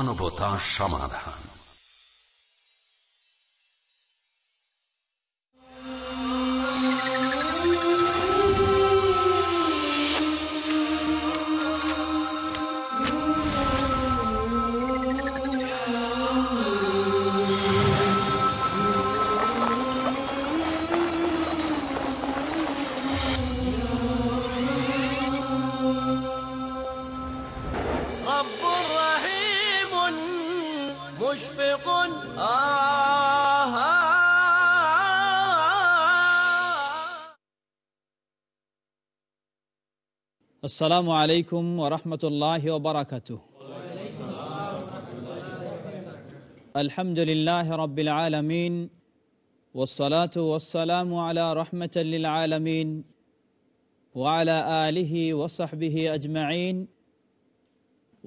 মানবতা সমাধান আসসালামু আলাইকুম ওরহমতুল্লাহ ওবরাকাত আলহামদুলিল্লাহ রবিল আলমিন ওসলাত ওসালাম আলা রহমতুল্লিল আলমিন ওয়ালা আলিহি ওসহবিহি আজমাইন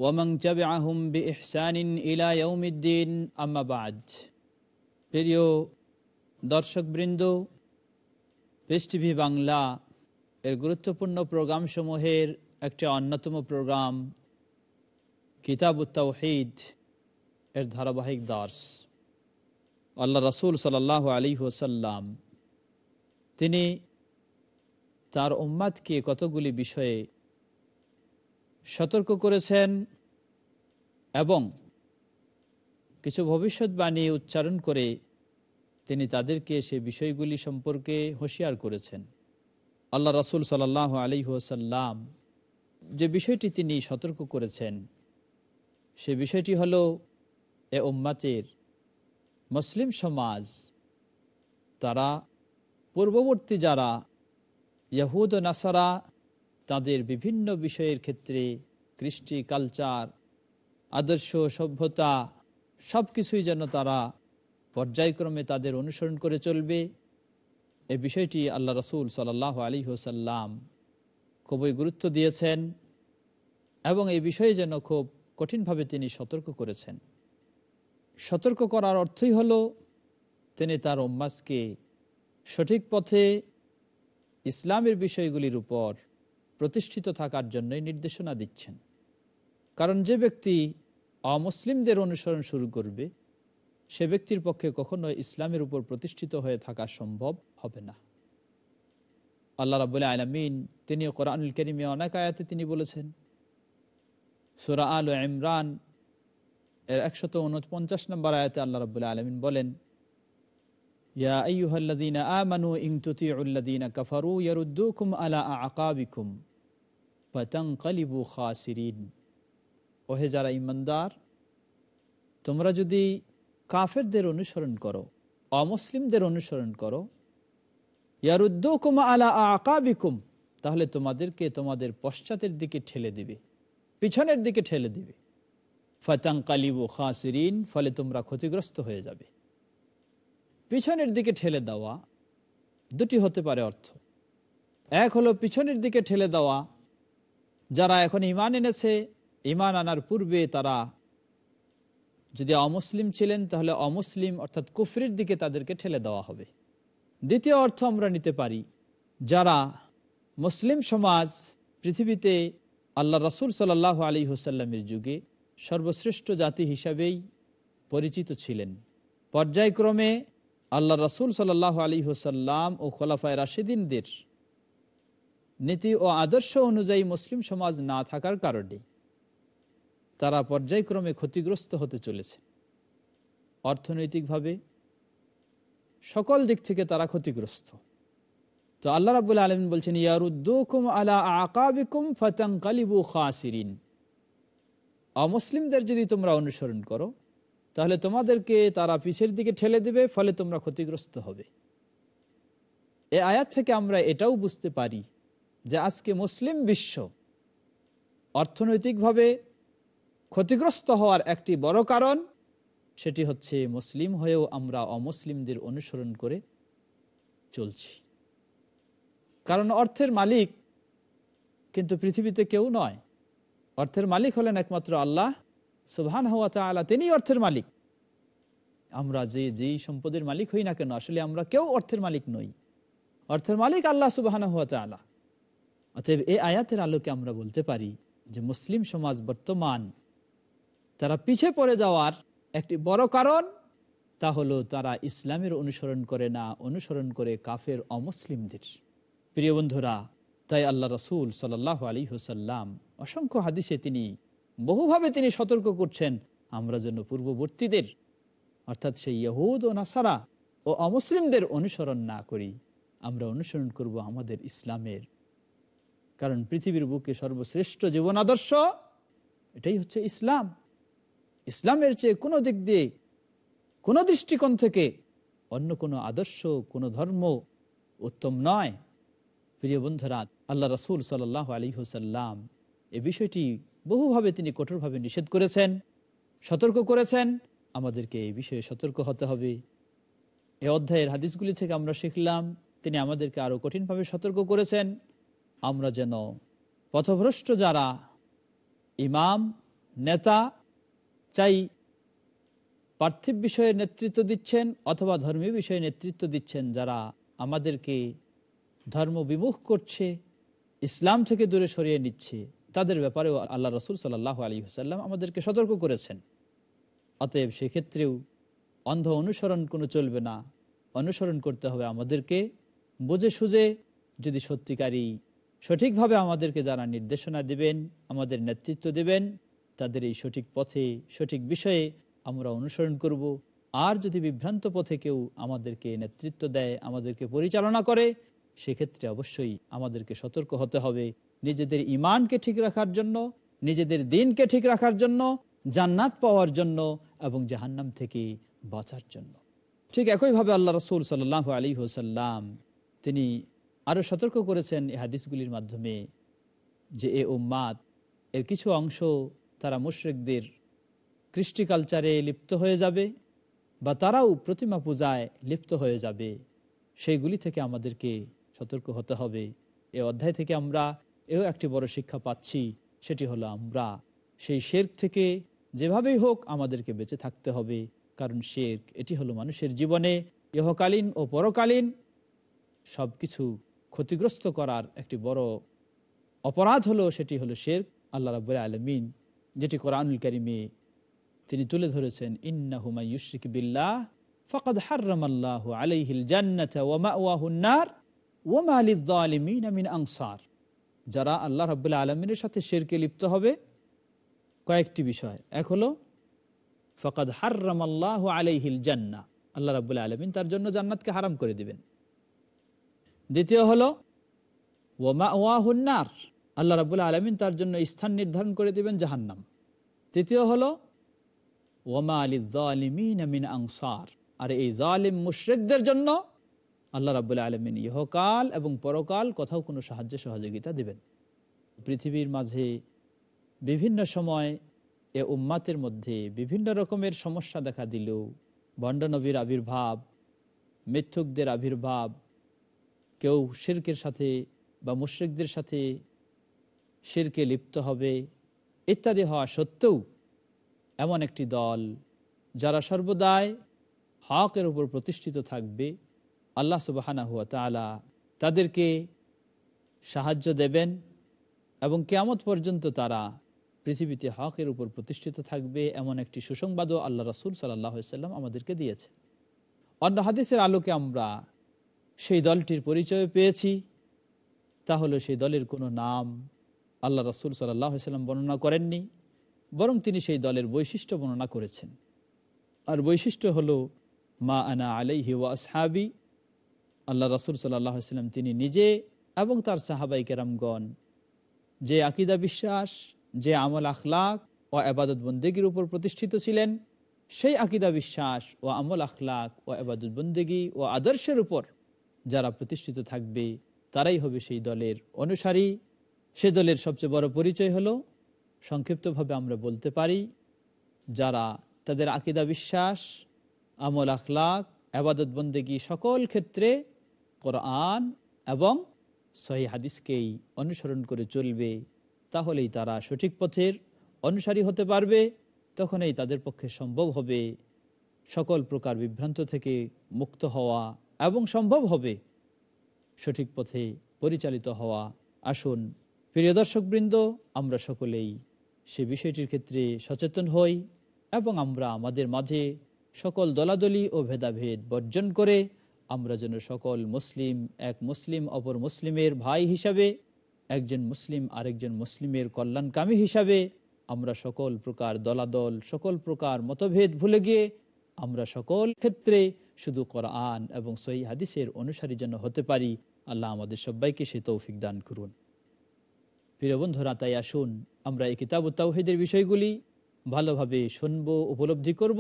ওমং তবিআহম বি ইহসানিন ইলা ইয়ৌমিদ্দিন আম্মাবাদ প্রিয় দর্শকবৃন্দ পৃষ্টিভি বাংলা এর গুরুত্বপূর্ণ প্রোগ্রামসমূহের একটি অন্যতম প্রোগ্রাম কিতাব উত্তাহিদ এর ধারাবাহিক দাস আল্লাহ রসুল সাল্লাহ আলী হোসাল্লাম তিনি তার উম্মাদকে কতগুলি বিষয়ে সতর্ক করেছেন এবং কিছু ভবিষ্যৎবাণী উচ্চারণ করে তিনি তাদেরকে সে বিষয়গুলি সম্পর্কে হুঁশিয়ার করেছেন আল্লাহ রাসুল সাল্লাহ আলিহাসাল্লাম যে বিষয়টি তিনি সতর্ক করেছেন সে বিষয়টি হল এ উম্মাতের মুসলিম সমাজ তারা পূর্ববর্তী যারা ইয়াহুদ ও নাসারা তাদের বিভিন্ন বিষয়ের ক্ষেত্রে কৃষ্টি কালচার আদর্শ সভ্যতা সব কিছুই যেন তারা পর্যায়ক্রমে তাদের অনুসরণ করে চলবে এ বিষয়টি আল্লাহ রসুল সাল্লাহ আলী হুসাল্লাম খুবই গুরুত্ব দিয়েছেন এবং এই বিষয়ে যেন খুব কঠিনভাবে তিনি সতর্ক করেছেন সতর্ক করার অর্থই হল তিনি তার ওম্মাজকে সঠিক পথে ইসলামের বিষয়গুলির উপর প্রতিষ্ঠিত থাকার জন্যই নির্দেশনা দিচ্ছেন কারণ যে ব্যক্তি অমুসলিমদের অনুসরণ শুরু করবে সে ব্যক্তির পক্ষে কখনো ইসলামের উপর প্রতিষ্ঠিত হয়ে থাকা সম্ভব হবে না আল্লাহ রাবুল আলমিন তিনি কোরআনুল করিমে অনেক আয়াতে তিনি বলেছেন সুরা আল ইমরান এর একশত উনপঞ্চাশ নম্বর আয়াতে আল্লাহ রাবুল আলমিন বলেন ইমানদার তোমরা যদি কাফেরদের অনুসরণ করো অমুসলিমদের অনুসরণ করো ইয়ারুদ্দৌকুম আলা আকাবিকুম তাহলে তোমাদেরকে তোমাদের পশ্চাতের দিকে ঠেলে দিবে পিছনের দিকে ঠেলে দিবে ফাতাং কালিবু খাসিরিন ফলে তোমরা ক্ষতিগ্রস্ত হয়ে যাবে পিছনের দিকে ঠেলে দেওয়া দুটি হতে পারে অর্থ এক হলো পিছনের দিকে ঠেলে দেওয়া যারা এখন ইমান এনেছে ইমান আনার পূর্বে তারা যদি অমুসলিম ছিলেন তাহলে অমুসলিম অর্থাৎ কুফরির দিকে তাদেরকে ঠেলে দেওয়া হবে দ্বিতীয় অর্থ আমরা নিতে পারি যারা মুসলিম সমাজ পৃথিবীতে আল্লাহ রসুল সাল আলী হুসাল্লামের যুগে সর্বশ্রেষ্ঠ জাতি হিসাবেই পরিচিত ছিলেন পর্যায়ক্রমে আল্লাহ রসুল সাল আলী হুসাল্লাম ও খোলাফায় রাশিদিনদের নীতি ও আদর্শ অনুযায়ী মুসলিম সমাজ না থাকার কারণে তারা পর্যায়ক্রমে ক্ষতিগ্রস্ত হতে চলেছে অর্থনৈতিকভাবে সকল দিক থেকে তারা ক্ষতিগ্রস্ত তো আল্লাহ রাবুল আলম বলছেন ইয়ারুদ্দুকুম আলা আকাবিকুম ফতাং কালিবু খাসিরিন অমুসলিমদের যদি তোমরা অনুসরণ করো তাহলে তোমাদেরকে তারা পিছের দিকে ঠেলে দেবে ফলে তোমরা ক্ষতিগ্রস্ত হবে এ আয়াত থেকে আমরা এটাও বুঝতে পারি যে আজকে মুসলিম বিশ্ব অর্থনৈতিকভাবে ক্ষতিগ্রস্ত হওয়ার একটি বড় কারণ সেটি হচ্ছে মুসলিম হয়েও আমরা অমুসলিমদের অনুসরণ করে চলছি কারণ অর্থের মালিক কিন্তু পৃথিবীতে কেউ নয় অর্থের মালিক হলেন একমাত্র আল্লাহ সুবহান হওয়া আল্লাহ তিনি অর্থের মালিক আমরা যে যেই সম্পদের মালিক হই না কেন আসলে আমরা কেউ অর্থের মালিক নই অর্থের মালিক আল্লাহ হওয়া চা তালা অতএব এ আয়াতের আলোকে আমরা বলতে পারি যে মুসলিম সমাজ বর্তমান তারা পিছে পড়ে যাওয়ার একটি বড় কারণ তা হলো তারা ইসলামের অনুসরণ করে না অনুসরণ করে কাফের অমুসলিমদের প্রিয় বন্ধুরা তাই আল্লাহ রসুল সাল্লাহ আলী হুসাল্লাম অসংখ্য হাদিসে তিনি বহুভাবে তিনি সতর্ক করছেন আমরা যেন পূর্ববর্তীদের অর্থাৎ সেই ইহুদ ও নাসারা ও অমুসলিমদের অনুসরণ না করি আমরা অনুসরণ করব আমাদের ইসলামের কারণ পৃথিবীর বুকে সর্বশ্রেষ্ঠ জীবন আদর্শ এটাই হচ্ছে ইসলাম ইসলামের চেয়ে কোনো দিক দিয়ে কোনো দৃষ্টিকোণ থেকে অন্য কোনো আদর্শ কোনো ধর্ম উত্তম নয় প্রিয় বন্ধুরা আল্লাহ রসুল সাল আলী হুসাল্লাম এ বিষয়টি বহুভাবে তিনি কঠোরভাবে নিষেধ করেছেন সতর্ক করেছেন আমাদেরকে এই বিষয়ে সতর্ক হতে হবে এ অধ্যায়ের হাদিসগুলি থেকে আমরা শিখলাম তিনি আমাদেরকে আরও কঠিনভাবে সতর্ক করেছেন আমরা যেন পথভ্রষ্ট যারা ইমাম নেতা চাই পার্থিব বিষয়ে নেতৃত্ব দিচ্ছেন অথবা ধর্মীয় বিষয়ে নেতৃত্ব দিচ্ছেন যারা আমাদেরকে ধর্ম বিমুখ করছে ইসলাম থেকে দূরে সরিয়ে নিচ্ছে তাদের ব্যাপারেও আল্লাহ রসুল সাল্লাহ আলী হুসাল্লাম আমাদেরকে সতর্ক করেছেন অতএব সেক্ষেত্রেও অন্ধ অনুসরণ কোনো চলবে না অনুসরণ করতে হবে আমাদেরকে বুঝে সুঝে যদি সত্যিকারী সঠিকভাবে আমাদেরকে যারা নির্দেশনা দিবেন আমাদের নেতৃত্ব দিবেন তাদের এই সঠিক পথে সঠিক বিষয়ে আমরা অনুসরণ করব আর যদি বিভ্রান্ত পথে কেউ আমাদেরকে নেতৃত্ব দেয় আমাদেরকে পরিচালনা করে সেক্ষেত্রে অবশ্যই আমাদেরকে সতর্ক হতে হবে নিজেদের ইমানকে ঠিক রাখার জন্য নিজেদের দিনকে ঠিক রাখার জন্য জান্নাত পাওয়ার জন্য এবং জাহান্নাম থেকে বাঁচার জন্য ঠিক একইভাবে আল্লাহ রসুল সাল্লাহ আলী হোসাল্লাম তিনি আরও সতর্ক করেছেন এ হাদিসগুলির মাধ্যমে যে এ উম্মাদ এর কিছু অংশ তারা মুশ্রিকদের কৃষ্টি কালচারে লিপ্ত হয়ে যাবে বা তারাও প্রতিমা পূজায় লিপ্ত হয়ে যাবে সেইগুলি থেকে আমাদেরকে সতর্ক হতে হবে এ অধ্যায় থেকে আমরা এও একটি বড় শিক্ষা পাচ্ছি সেটি হলো আমরা সেই শের থেকে যেভাবেই হোক আমাদেরকে বেঁচে থাকতে হবে কারণ শের এটি হলো মানুষের জীবনে ইহকালীন ও পরকালীন সব কিছু ক্ষতিগ্রস্ত করার একটি বড় অপরাধ হলো সেটি হলো শের আল্লাহ রাবুল আলমিন যেটি কোরআনুল করিমে তিনি তুলে ধরেছেন ইন্না হুমাই ইউশরিক বিল্লাহ ফকদ হার্লাহ আলাইহিল জান্নাত ওমা ওয়াহুন্নার ওমা আলিদ্দালিমিন আমিন আংসার যারা আল্লাহ রব্বুল্লা আলমিনের সাথে শেরকে লিপ্ত হবে কয়েকটি বিষয় এক হলো ফকদ হার্লাহ আলাইহিল জান্না আল্লাহ রব্বুল্লা আলমিন তার জন্য জান্নাতকে হারাম করে দিবেন দ্বিতীয় হলো ওমা ওয়াহুন্নার আল্লাহ রাবুল আলমিন তার জন্য স্থান নির্ধারণ করে দেবেন জাহান্নাম তৃতীয় হল ওমা আলী আংসার আর এই জালিম মুশ্রেকদের জন্য আল্লাহ রাবুল আলমিন ইহকাল এবং পরকাল কোথাও কোনো সাহায্য সহযোগিতা দেবেন পৃথিবীর মাঝে বিভিন্ন সময় এ উম্মাতের মধ্যে বিভিন্ন রকমের সমস্যা দেখা দিল ভণ্ডনবীর আবির্ভাব মিথ্যুকদের আবির্ভাব কেউ শির্কের সাথে বা মুশ্রিকদের সাথে শিরকে লিপ্ত হবে ইত্যাদি হওয়া সত্ত্বেও এমন একটি দল যারা সর্বদাই হকের উপর প্রতিষ্ঠিত থাকবে আল্লাহ সুবাহানা হুয়া তালা তাদেরকে সাহায্য দেবেন এবং কেয়ামত পর্যন্ত তারা পৃথিবীতে হকের উপর প্রতিষ্ঠিত থাকবে এমন একটি সুসংবাদও আল্লাহ রাসুল সাল্লাহ সাল্লাম আমাদেরকে দিয়েছে অন্য হাদিসের আলোকে আমরা সেই দলটির পরিচয় পেয়েছি তাহলে সেই দলের কোনো নাম আল্লাহ রসুল সাল্লাহ সাল্লাম বর্ণনা করেননি বরং তিনি সেই দলের বৈশিষ্ট্য বর্ণনা করেছেন আর বৈশিষ্ট্য হল মা আনা আলাইহি ওয়া আসহাবি আল্লাহ রসুল সাল্লাম তিনি নিজে এবং তার সাহাবাই কেরামগণ যে আকিদা বিশ্বাস যে আমল আখলাক ও আবাদত বন্দেগীর উপর প্রতিষ্ঠিত ছিলেন সেই আকিদা বিশ্বাস ও আমল আখলাক ও আবাদত বন্দেগী ও আদর্শের উপর যারা প্রতিষ্ঠিত থাকবে তারাই হবে সেই দলের অনুসারী সে দলের সবচেয়ে বড় পরিচয় হলো সংক্ষিপ্তভাবে আমরা বলতে পারি যারা তাদের আকিদা বিশ্বাস আমল আখলাক আবাদত বন্দেগী সকল ক্ষেত্রে কোরআন এবং সহি হাদিসকেই অনুসরণ করে চলবে তাহলেই তারা সঠিক পথের অনুসারী হতে পারবে তখনই তাদের পক্ষে সম্ভব হবে সকল প্রকার বিভ্রান্ত থেকে মুক্ত হওয়া এবং সম্ভব হবে সঠিক পথে পরিচালিত হওয়া আসুন প্রিয় বৃন্দ আমরা সকলেই সে বিষয়টির ক্ষেত্রে সচেতন হই এবং আমরা আমাদের মাঝে সকল দলাদলি ও ভেদাভেদ বর্জন করে আমরা যেন সকল মুসলিম এক মুসলিম অপর মুসলিমের ভাই হিসাবে একজন মুসলিম আরেকজন মুসলিমের কল্যাণকামী হিসাবে আমরা সকল প্রকার দলাদল সকল প্রকার মতভেদ ভুলে গিয়ে আমরা সকল ক্ষেত্রে শুধু কোরআন এবং সই হাদিসের অনুসারী যেন হতে পারি আল্লাহ আমাদের সবাইকে সে তৌফিক দান করুন প্রিয় বন্ধুরা তাই আসুন আমরা এই কিতাব তাওহিদের বিষয়গুলি ভালোভাবে শুনব উপলব্ধি করব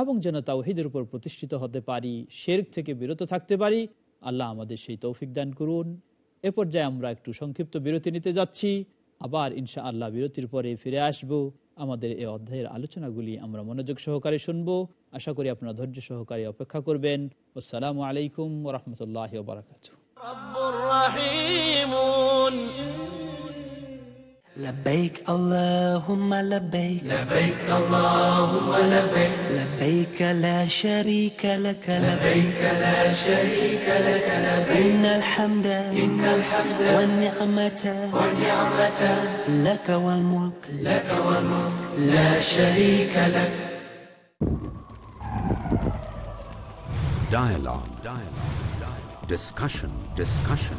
এবং যেন তাওহিদের উপর প্রতিষ্ঠিত হতে পারি শের থেকে বিরত থাকতে পারি আল্লাহ আমাদের সেই তৌফিক দান করুন এ পর্যায়ে আমরা একটু সংক্ষিপ্ত বিরতি নিতে যাচ্ছি আবার ইনশা আল্লাহ বিরতির পরে ফিরে আসব আমাদের এই অধ্যায়ের আলোচনাগুলি আমরা মনোযোগ সহকারে শুনব আশা করি আপনারা ধৈর্য সহকারে অপেক্ষা করবেন আসসালামু আলাইকুম রহমতুল্লাহ বারকাত لبيك اللهم لبيك لبيك اللهم لبيك لبيك لا شريك لك لبيك لا شريك لك لبيك إن الحمد إن الحمد والنعمة والنعمة لك والملك لك والملك لا شريك لك Dialogue. Dialogue. Discussion. Discussion.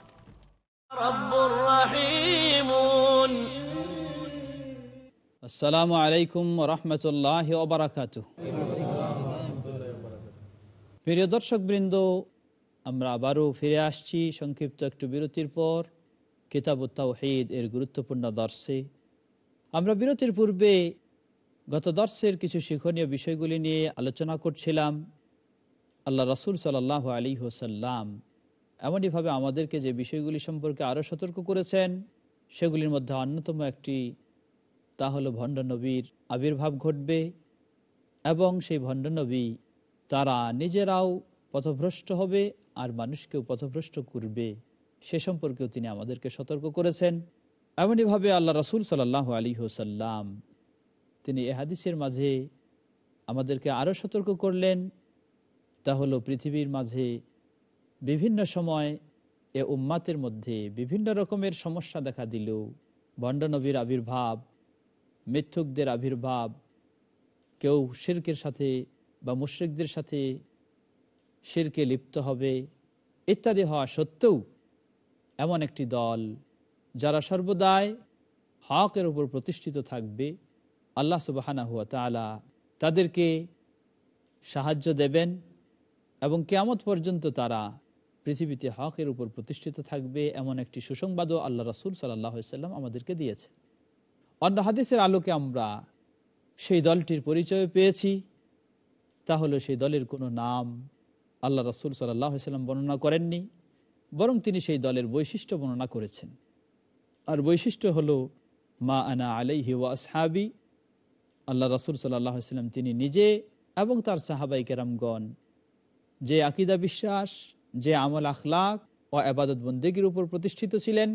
আসসালামু আলাইকুম রহমতুল্লাহ ওবরাকাত প্রিয় দর্শকবৃন্দ আমরা আবারও ফিরে আসছি সংক্ষিপ্ত একটু বিরতির পর কিতাবুত্তাহিদ এর গুরুত্বপূর্ণ দর্শে আমরা বিরতির পূর্বে গত দর্শের কিছু শিক্ষণীয় বিষয়গুলি নিয়ে আলোচনা করছিলাম আল্লাহ রসুল সাল্লাহ আলী হোসাল্লাম এমনইভাবে আমাদেরকে যে বিষয়গুলি সম্পর্কে আরও সতর্ক করেছেন সেগুলির মধ্যে অন্যতম একটি তা হলো ভণ্ডনবীর আবির্ভাব ঘটবে এবং সেই ভণ্ডনবী তারা নিজেরাও পথভ্রষ্ট হবে আর মানুষকেও পথভ্রষ্ট করবে সে সম্পর্কেও তিনি আমাদেরকে সতর্ক করেছেন এমনইভাবে আল্লাহ রসুল সাল্লাহ আলী হোসাল্লাম তিনি এহাদিসের মাঝে আমাদেরকে আরও সতর্ক করলেন তা হলো পৃথিবীর মাঝে বিভিন্ন সময় এ উম্মাতের মধ্যে বিভিন্ন রকমের সমস্যা দেখা দিল ভণ্ডনবীর আবির্ভাব মিথ্যুকদের আবির্ভাব কেউ শির্কের সাথে বা মুশ্রিকদের সাথে শিরকে লিপ্ত হবে ইত্যাদি হওয়া সত্ত্বেও এমন একটি দল যারা সর্বদাই হকের উপর প্রতিষ্ঠিত থাকবে আল্লাহ সুবাহানা হুয়া তালা তাদেরকে সাহায্য দেবেন এবং কেয়ামত পর্যন্ত তারা পৃথিবীতে হকের উপর প্রতিষ্ঠিত থাকবে এমন একটি সুসংবাদও আল্লাহ রাসুল সাল্লাহ সাল্লাম আমাদেরকে দিয়েছে অন্য হাদিসের আলোকে আমরা সেই দলটির পরিচয় পেয়েছি তা সেই দলের কোনো নাম আল্লাহ রসুল সাল্লাম বর্ণনা করেননি বরং তিনি সেই দলের বৈশিষ্ট্য বর্ণনা করেছেন আর বৈশিষ্ট্য হল মা আনা আলাইহি ওয়া আসহাবি আল্লাহ রসুল সাল্লাম তিনি নিজে এবং তার সাহাবাই কেরামগণ যে আকিদা বিশ্বাস যে আমল আখলাক ও আবাদত বন্দেগীর উপর প্রতিষ্ঠিত ছিলেন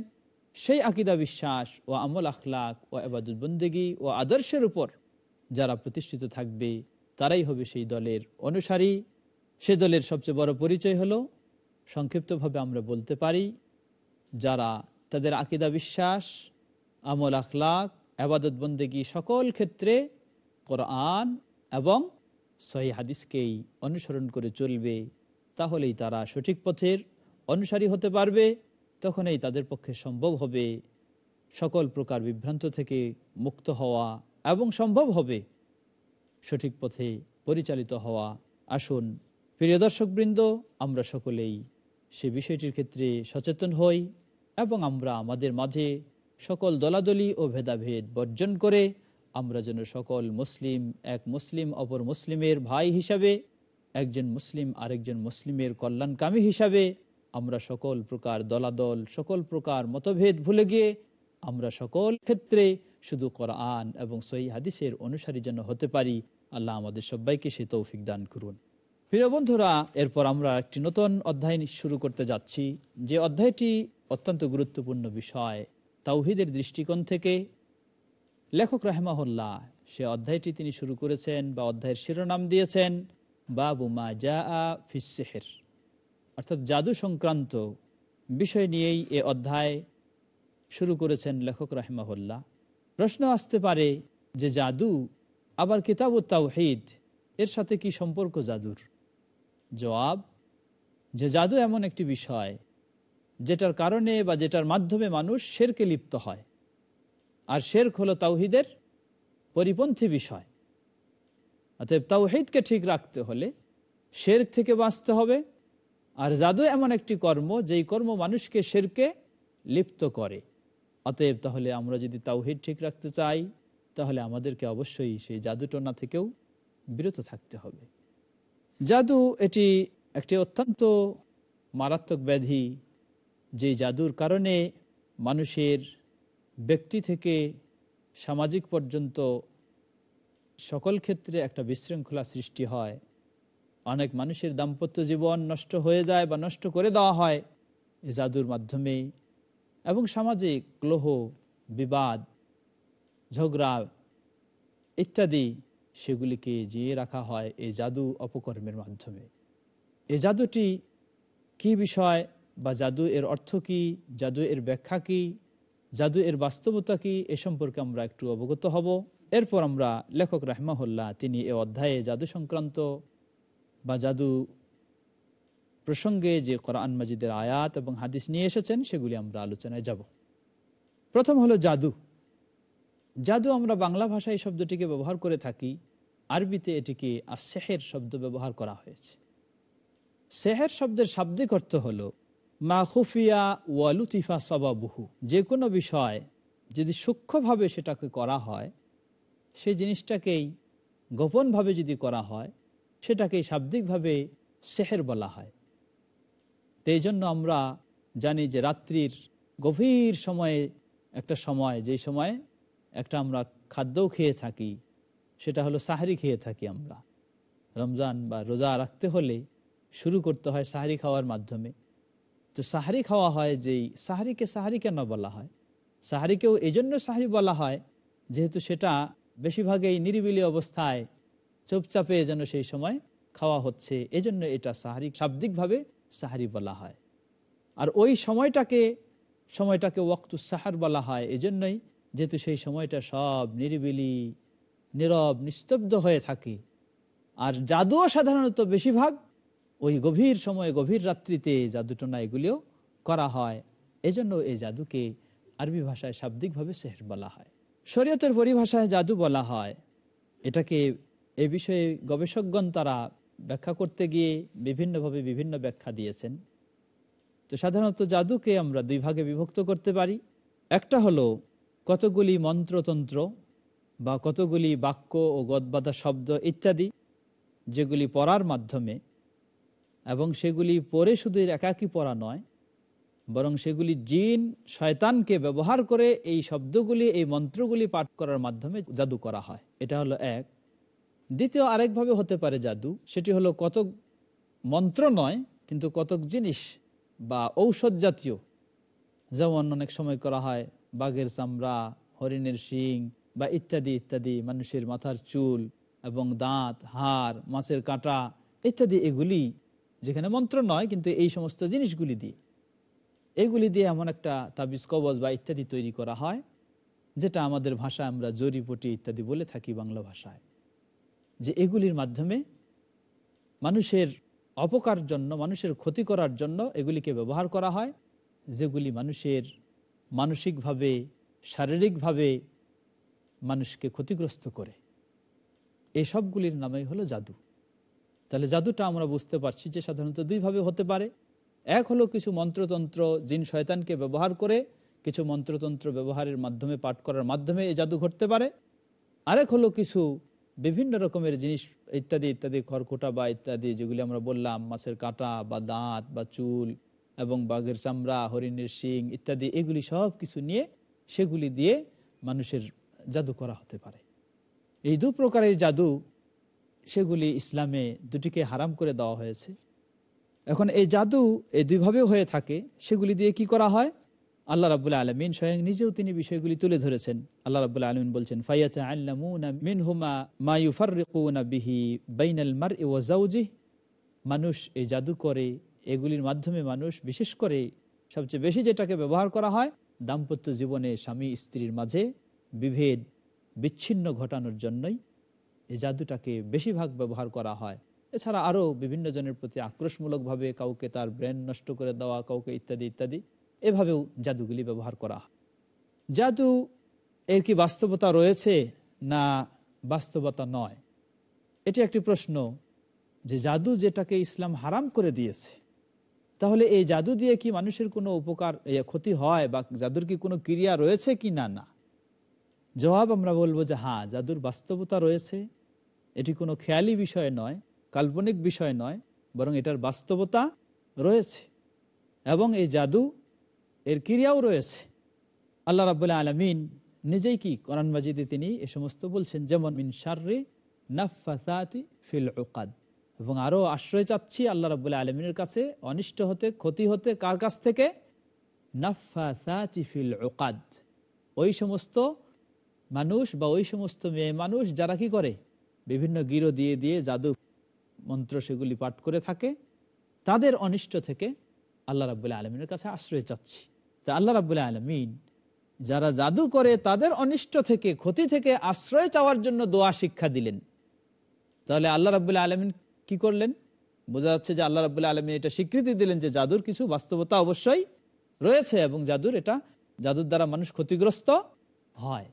সেই আকিদা বিশ্বাস ও আমল আখলাক ও বন্দেগী ও আদর্শের উপর যারা প্রতিষ্ঠিত থাকবে তারাই হবে সেই দলের অনুসারী সে দলের সবচেয়ে বড় পরিচয় হলো সংক্ষিপ্তভাবে আমরা বলতে পারি যারা তাদের আকিদা বিশ্বাস আমল আখলাক বন্দেগী সকল ক্ষেত্রে কোরআন এবং সহি হাদিসকেই অনুসরণ করে চলবে তাহলেই তারা সঠিক পথের অনুসারী হতে পারবে তখনই তাদের পক্ষে সম্ভব হবে সকল প্রকার বিভ্রান্ত থেকে মুক্ত হওয়া এবং সম্ভব হবে সঠিক পথে পরিচালিত হওয়া আসুন প্রিয় দর্শকবৃন্দ আমরা সকলেই সে বিষয়টির ক্ষেত্রে সচেতন হই এবং আমরা আমাদের মাঝে সকল দলাদলি ও ভেদাভেদ বর্জন করে আমরা যেন সকল মুসলিম এক মুসলিম অপর মুসলিমের ভাই হিসাবে একজন মুসলিম আরেকজন মুসলিমের কল্যাণকামী হিসাবে আমরা সকল প্রকার দলাদল সকল প্রকার মতভেদ ভুলে গিয়ে আমরা সকল ক্ষেত্রে শুধু কোরআন এবং সহি হাদিসের অনুসারী যেন হতে পারি আল্লাহ আমাদের সবাইকে সে তৌফিক দান করুন প্রিয় বন্ধুরা এরপর আমরা একটি নতুন অধ্যায় শুরু করতে যাচ্ছি যে অধ্যায়টি অত্যন্ত গুরুত্বপূর্ণ বিষয় তাওহিদের দৃষ্টিকোণ থেকে লেখক রাহেমাহুল্লাহ সে অধ্যায়টি তিনি শুরু করেছেন বা অধ্যায়ের শিরোনাম দিয়েছেন বাবু মা জা আহের অর্থাৎ জাদু সংক্রান্ত বিষয় নিয়েই এ অধ্যায় শুরু করেছেন লেখক রাহেমাহুল্লাহ প্রশ্ন আসতে পারে যে জাদু আবার কিতাব তাওহিদ এর সাথে কি সম্পর্ক জাদুর জবাব যে জাদু এমন একটি বিষয় যেটার কারণে বা যেটার মাধ্যমে মানুষ শেরকে লিপ্ত হয় আর শেরক হলো তাওহিদের পরিপন্থী বিষয় অতএব তাওহিদকে ঠিক রাখতে হলে শেরক থেকে বাঁচতে হবে আর জাদু এমন একটি কর্ম যেই কর্ম মানুষকে সেরকে লিপ্ত করে অতএব তাহলে আমরা যদি তাওহিদ ঠিক রাখতে চাই তাহলে আমাদেরকে অবশ্যই সেই জাদুটনা থেকেও বিরত থাকতে হবে জাদু এটি একটি অত্যন্ত মারাত্মক ব্যাধি যে জাদুর কারণে মানুষের ব্যক্তি থেকে সামাজিক পর্যন্ত সকল ক্ষেত্রে একটা বিশৃঙ্খলা সৃষ্টি হয় অনেক মানুষের দাম্পত্য জীবন নষ্ট হয়ে যায় বা নষ্ট করে দেওয়া হয় এই জাদুর মাধ্যমে এবং সামাজিক লোহ বিবাদ ঝগড়া ইত্যাদি সেগুলিকে জিয়ে রাখা হয় এই জাদু অপকর্মের মাধ্যমে এ জাদুটি কি বিষয় বা জাদু এর অর্থ কি জাদু এর ব্যাখ্যা কি জাদু এর বাস্তবতা কি এ সম্পর্কে আমরা একটু অবগত হব এরপর আমরা লেখক রাহমাহুল্লাহ তিনি এ অধ্যায়ে জাদু সংক্রান্ত বা জাদু প্রসঙ্গে যে কোরআন মাজিদের আয়াত এবং হাদিস নিয়ে এসেছেন সেগুলি আমরা আলোচনায় যাব প্রথম হলো জাদু জাদু আমরা বাংলা ভাষায় শব্দটিকে ব্যবহার করে থাকি আরবিতে এটিকে আসেহের শব্দ ব্যবহার করা হয়েছে শেহের শব্দের শাব্দিক অর্থ হল মা খুফিয়া ওয়ালুতিফা বহু যে কোনো বিষয় যদি সূক্ষ্মভাবে সেটাকে করা হয় সেই জিনিসটাকেই গোপনভাবে যদি করা হয় সেটাকে শাব্দিকভাবে সেহের বলা হয় তো এই জন্য আমরা জানি যে রাত্রির গভীর সময়ে একটা সময় যেই সময়ে একটা আমরা খাদ্যও খেয়ে থাকি সেটা হলো সাহারি খেয়ে থাকি আমরা রমজান বা রোজা রাখতে হলে শুরু করতে হয় সাহারি খাওয়ার মাধ্যমে তো সাহারি খাওয়া হয় যেই সাহারিকে সাহারি কেন বলা হয় সাহারিকেও এই জন্য সাহারি বলা হয় যেহেতু সেটা বেশিরভাগই নিরিবিলি অবস্থায় চুপচাপে যেন সেই সময় খাওয়া হচ্ছে এজন্য এটা সাহারি শাব্দিকভাবে সাহারি বলা হয় আর ওই সময়টাকে সময়টাকে ওয়াক্তু সাহার বলা হয় এজন্যই যেহেতু সেই সময়টা সব নিরিবিলি নীরব নিস্তব্ধ হয়ে থাকে আর জাদুও সাধারণত বেশিরভাগ ওই গভীর সময়ে গভীর রাত্রিতে জাদুটনা এগুলিও করা হয় এজন্য এই জাদুকে আরবি ভাষায় শাব্দিকভাবে সেহের বলা হয় শরীয়তের পরিভাষায় জাদু বলা হয় এটাকে এ বিষয়ে গবেষকগণ তারা ব্যাখ্যা করতে গিয়ে বিভিন্নভাবে বিভিন্ন ব্যাখ্যা দিয়েছেন তো সাধারণত জাদুকে আমরা দুই ভাগে বিভক্ত করতে পারি একটা হলো কতগুলি মন্ত্রতন্ত্র বা কতগুলি বাক্য ও গদবাদা শব্দ ইত্যাদি যেগুলি পড়ার মাধ্যমে এবং সেগুলি পড়ে শুধু একাকি পড়া নয় বরং সেগুলি জিন শয়তানকে ব্যবহার করে এই শব্দগুলি এই মন্ত্রগুলি পাঠ করার মাধ্যমে জাদু করা হয় এটা হলো এক দ্বিতীয় আরেকভাবে হতে পারে জাদু সেটি হলো কতক মন্ত্র নয় কিন্তু কতক জিনিস বা ঔষধ জাতীয় যেমন অনেক সময় করা হয় বাঘের চামড়া হরিণের শিং বা ইত্যাদি ইত্যাদি মানুষের মাথার চুল এবং দাঁত হাড় মাছের কাঁটা ইত্যাদি এগুলি যেখানে মন্ত্র নয় কিন্তু এই সমস্ত জিনিসগুলি দিয়ে এগুলি দিয়ে এমন একটা তাবিজ কবজ বা ইত্যাদি তৈরি করা হয় যেটা আমাদের ভাষায় আমরা জরিপটি ইত্যাদি বলে থাকি বাংলা ভাষায় যে এগুলির মাধ্যমে মানুষের অপকার জন্য মানুষের ক্ষতি করার জন্য এগুলিকে ব্যবহার করা হয় যেগুলি মানুষের মানসিকভাবে শারীরিকভাবে মানুষকে ক্ষতিগ্রস্ত করে এসবগুলির নামই হলো জাদু তাহলে জাদুটা আমরা বুঝতে পারছি যে সাধারণত দুইভাবে হতে পারে এক হলো কিছু মন্ত্রতন্ত্র জিন শয়তানকে ব্যবহার করে কিছু মন্ত্রতন্ত্র ব্যবহারের মাধ্যমে পাঠ করার মাধ্যমে এই জাদু ঘটতে পারে আরেক হলো কিছু বিভিন্ন রকমের জিনিস ইত্যাদি ইত্যাদি খড়কোটা বা ইত্যাদি যেগুলি আমরা বললাম মাছের কাঁটা বা দাঁত বা চুল এবং বাঘের চামড়া হরিণের শিং ইত্যাদি এগুলি সব কিছু নিয়ে সেগুলি দিয়ে মানুষের জাদু করা হতে পারে এই দু প্রকারের জাদু সেগুলি ইসলামে দুটিকে হারাম করে দেওয়া হয়েছে এখন এই জাদু এই দুইভাবে হয়ে থাকে সেগুলি দিয়ে কি করা হয় আল্লাহ রাবুল্লাহ আলমিন স্বয়ং নিজেও তিনি বিষয়গুলি তুলে ধরেছেন আল্লাহ রাবুল্লাহ আলমিন বলছেন ফাইয়াচা আল্লামুনা মিনহুমা মায়ুফারিকুনা বিহি বাইনাল মার ওয়াজাউজি মানুষ এই জাদু করে এগুলির মাধ্যমে মানুষ বিশেষ করে সবচেয়ে বেশি যেটাকে ব্যবহার করা হয় দাম্পত্য জীবনে স্বামী স্ত্রীর মাঝে বিভেদ বিচ্ছিন্ন ঘটানোর জন্যই এই জাদুটাকে বেশিরভাগ ব্যবহার করা হয় এছাড়া আরও বিভিন্ন জনের প্রতি আক্রোশমূলকভাবে কাউকে তার ব্রেন নষ্ট করে দেওয়া কাউকে ইত্যাদি ইত্যাদি এভাবেও জাদুগুলি ব্যবহার করা জাদু এর কি বাস্তবতা রয়েছে না বাস্তবতা নয় এটি একটি প্রশ্ন যে জাদু যেটাকে ইসলাম হারাম করে দিয়েছে তাহলে এই জাদু দিয়ে কি মানুষের কোনো উপকার ক্ষতি হয় বা জাদুর কি কোনো ক্রিয়া রয়েছে কি না না জবাব আমরা বলবো যে হ্যাঁ জাদুর বাস্তবতা রয়েছে এটি কোনো খেয়ালি বিষয় নয় কাল্পনিক বিষয় নয় বরং এটার বাস্তবতা রয়েছে এবং এই জাদু এর ক্রিয়াও রয়েছে আল্লাহ রাবুল্লাহ আলমিন নিজেই কি কোরআন মাজিদে তিনি এ সমস্ত বলছেন যেমন মিন শার্রি নাফাতি ফিল ওকাদ এবং আরও আশ্রয় চাচ্ছি আল্লাহ রাবুল্লাহ আলমিনের কাছে অনিষ্ট হতে ক্ষতি হতে কার কাছ থেকে নাফাতি ফিল ওকাদ ওই সমস্ত মানুষ বা ওই সমস্ত মেয়ে মানুষ যারা কি করে বিভিন্ন গিরো দিয়ে দিয়ে জাদু মন্ত্র সেগুলি পাঠ করে থাকে তাদের অনিষ্ট থেকে আল্লাহ রাবুল্লাহ আলমিনের কাছে আশ্রয় চাচ্ছি তা আল্লাহ রাবুল আলমিন যারা জাদু করে তাদের অনিষ্ট থেকে ক্ষতি থেকে আশ্রয় চাওয়ার জন্য দোয়া শিক্ষা দিলেন তাহলে আল্লাহ রাবুল্লাহ আলমিন কি করলেন বোঝা যাচ্ছে যে আল্লাহ রাবুল্লাহ আলমিন এটা স্বীকৃতি দিলেন যে জাদুর কিছু বাস্তবতা অবশ্যই রয়েছে এবং জাদুর এটা জাদুর দ্বারা মানুষ ক্ষতিগ্রস্ত হয়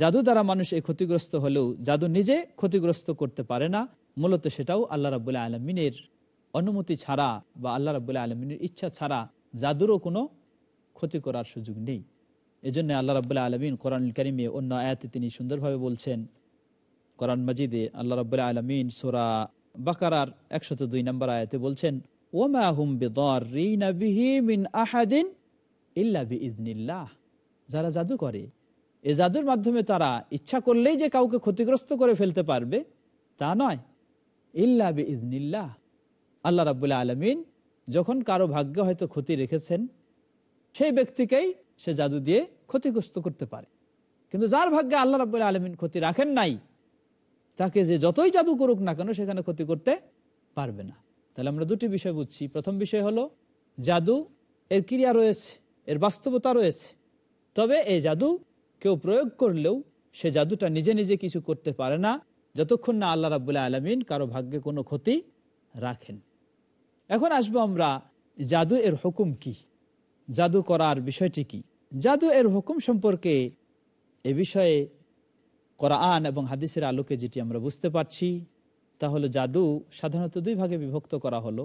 জাদু দ্বারা মানুষ এই ক্ষতিগ্রস্ত হলেও জাদু নিজে ক্ষতিগ্রস্ত করতে পারে না মূলত সেটাও আল্লাহ রাবুল্লাহ আলমিনের অনুমতি ছাড়া বা আল্লাহ রাবুল্লাহ আলমিনের ইচ্ছা ছাড়া জাদুরও কোনো ক্ষতি করার সুযোগ নেই এজন্য আল্লাহ রাবুল্লাহ আলমিন কোরআন করিমে অন্য আয়াতে তিনি সুন্দরভাবে বলছেন কোরআন মাজিদে আল্লাহ রাবুল্লাহ আলমিন সোরা বাকার একশত দুই নম্বর আয়াতে বলছেন আহাদিন যারা জাদু করে এ জাদুর মাধ্যমে তারা ইচ্ছা করলেই যে কাউকে ক্ষতিগ্রস্ত করে ফেলতে পারবে তা নয় ইল্লা বিদিনিল্লাহ আল্লাহ রাবুল্লাহ আলমিন যখন কারো ভাগ্য হয়তো ক্ষতি রেখেছেন সেই ব্যক্তিকেই সে জাদু দিয়ে ক্ষতিগ্রস্ত করতে পারে কিন্তু যার ভাগ্যে আল্লাহ রাবুল আলমিন ক্ষতি রাখেন নাই তাকে যে যতই জাদু করুক না কেন সেখানে ক্ষতি করতে পারবে না তাহলে আমরা দুটি বিষয় বুঝছি প্রথম বিষয় হলো জাদু এর ক্রিয়া রয়েছে এর বাস্তবতা রয়েছে তবে এই জাদু কেউ প্রয়োগ করলেও সে জাদুটা নিজে নিজে কিছু করতে পারে না যতক্ষণ না আল্লাহ রাবুল্লাহ আলমিন কারো ভাগ্যে কোনো ক্ষতি রাখেন এখন আসবো আমরা জাদু এর হুকুম কী জাদু করার বিষয়টি কি জাদু এর হুকুম সম্পর্কে এ বিষয়ে কোরআন এবং হাদিসের আলোকে যেটি আমরা বুঝতে পারছি তাহলে জাদু সাধারণত দুই ভাগে বিভক্ত করা হলো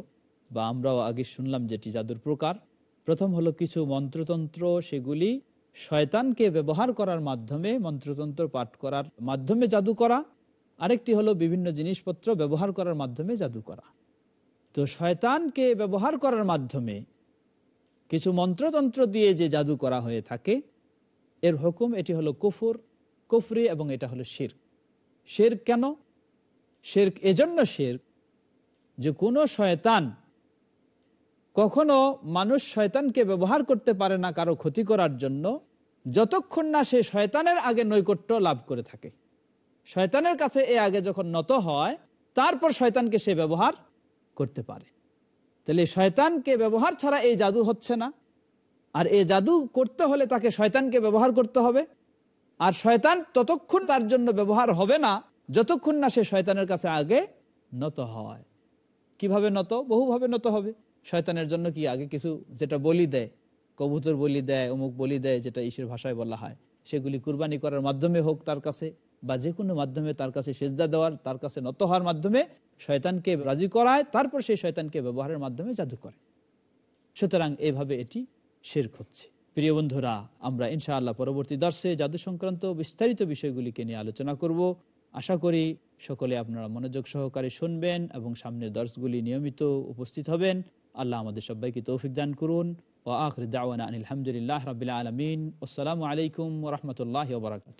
বা আমরাও আগে শুনলাম যেটি জাদুর প্রকার প্রথম হলো কিছু মন্ত্রতন্ত্র সেগুলি শয়তানকে ব্যবহার করার মাধ্যমে মন্ত্রতন্ত্র পাঠ করার মাধ্যমে জাদু করা আরেকটি হলো বিভিন্ন জিনিসপত্র ব্যবহার করার মাধ্যমে জাদু করা তো শয়তানকে ব্যবহার করার মাধ্যমে কিছু মন্ত্রতন্ত্র দিয়ে যে জাদু করা হয়ে থাকে এর হুকুম এটি হলো কুফুর কুফরি এবং এটা হলো শির শের কেন শের এজন্য শের যে কোনো শয়তান কখনো মানুষ শয়তানকে ব্যবহার করতে পারে না কারো ক্ষতি করার জন্য যতক্ষণ না সে শয়তানের আগে নৈকট্য লাভ করে থাকে শয়তানের কাছে এ আগে যখন নত হয় তারপর শয়তানকে সে ব্যবহার করতে পারে তাহলে শয়তানকে ব্যবহার ছাড়া এই জাদু হচ্ছে না আর এই জাদু করতে হলে তাকে শয়তানকে ব্যবহার করতে হবে আর শয়তান ততক্ষণ তার জন্য ব্যবহার হবে না যতক্ষণ না সে শয়তানের কাছে আগে নত হয় কিভাবে নত বহুভাবে নত হবে শয়তানের জন্য কি আগে কিছু যেটা বলি দেয় কবুতর বলি দেয় অমুক বলি দেয় যেটা ঈশ্বর ভাষায় বলা হয় সেগুলি কুরবানি করার মাধ্যমে হোক তার কাছে বা যে কোনো মাধ্যমে তার কাছে সেজদা দেওয়ার তার কাছে নত হওয়ার মাধ্যমে শয়তানকে রাজি করায় তারপর সেই শয়তানকে ব্যবহারের মাধ্যমে জাদু করে সুতরাং এভাবে এটি শের হচ্ছে প্রিয় বন্ধুরা আমরা ইনশাআল্লাহ পরবর্তী দর্শে জাদু সংক্রান্ত বিস্তারিত বিষয়গুলিকে নিয়ে আলোচনা করব আশা করি সকলে আপনারা মনোযোগ সহকারে শুনবেন এবং সামনের দর্শগুলি নিয়মিত উপস্থিত হবেন আল্লাহ আমাদের সবাইকে তৌফিক দান করুন ও আখর দাওয়ান আলহামদুলিল্লাহ রবিল আলমিন আসসালামু আলাইকুম রহমতুল্লাহ বারকাত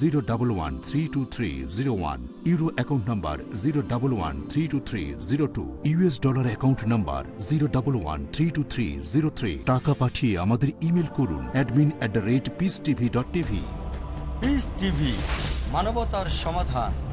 zero double one three two three zero one euro account number zero double one three two three zero two US dollar account number zero double one three two three zero three টাকা পাঠিয়ে আমাদের email করুন admin at the rate peace TV dot TV peace TV মানবতার সমাধান